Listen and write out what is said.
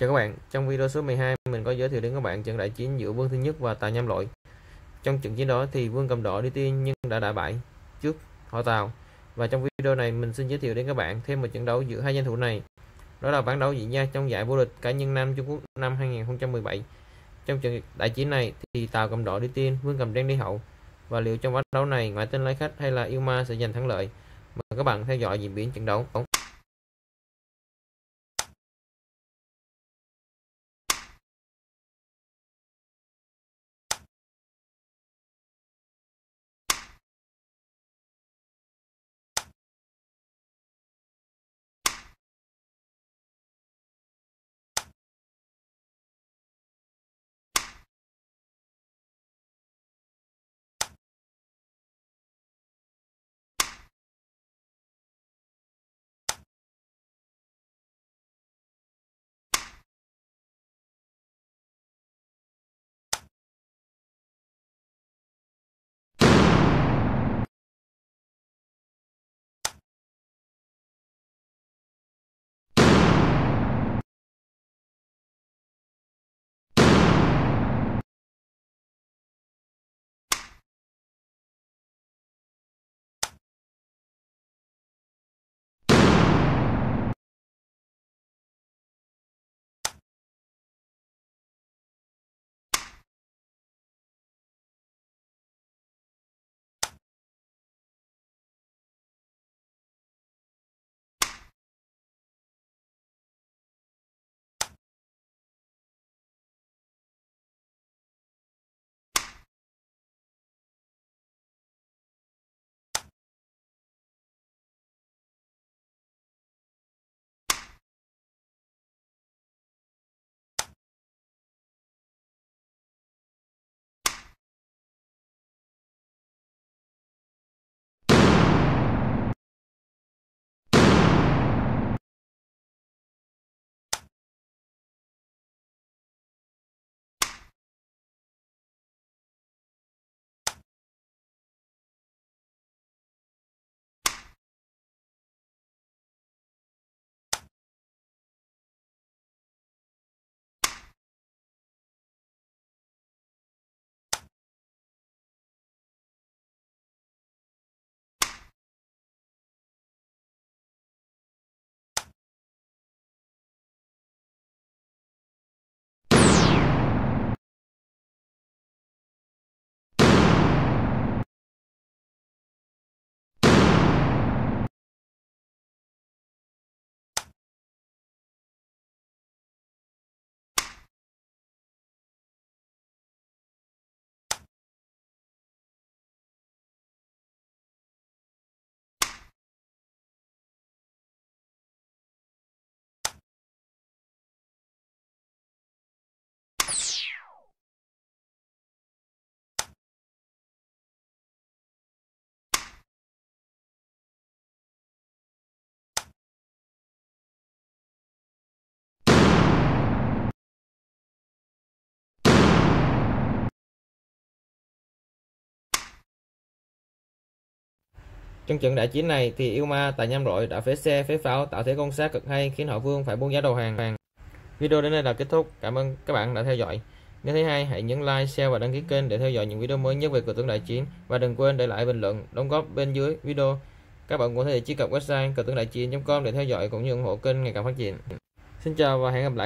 Chào các bạn, trong video số 12 mình có giới thiệu đến các bạn trận đại chiến giữa Vương Thứ Nhất và Tào Nham Lội. Trong trận chiến đó thì Vương cầm đỏ đi tiên nhưng đã đại bại trước họ Tào. Và trong video này mình xin giới thiệu đến các bạn thêm một trận đấu giữa hai danh thủ này. Đó là bản đấu diễn ra trong giải vô địch cá nhân nam Trung Quốc năm 2017. Trong trận đại chiến này thì Tào cầm đỏ đi tiên, Vương cầm đen đi hậu. Và liệu trong ván đấu này ngoại tên lái khách hay là yuma sẽ giành thắng lợi? Mời các bạn theo dõi diễn biến trận đấu. Trong trận đại chiến này thì yêu ma tại nham rội đã phế xe, phế pháo tạo thế công sát cực hay khiến họ Vương phải buông giá đầu hàng. Video đến đây là kết thúc. Cảm ơn các bạn đã theo dõi. Nếu thấy hay, hãy nhấn like, share và đăng ký kênh để theo dõi những video mới nhất về cờ tướng đại chiến và đừng quên để lại bình luận đóng góp bên dưới video. Các bạn cũng có thể truy cập website cờ tướng đại chiến.com để theo dõi cũng như ủng hộ kênh ngày càng phát triển. Xin chào và hẹn gặp lại.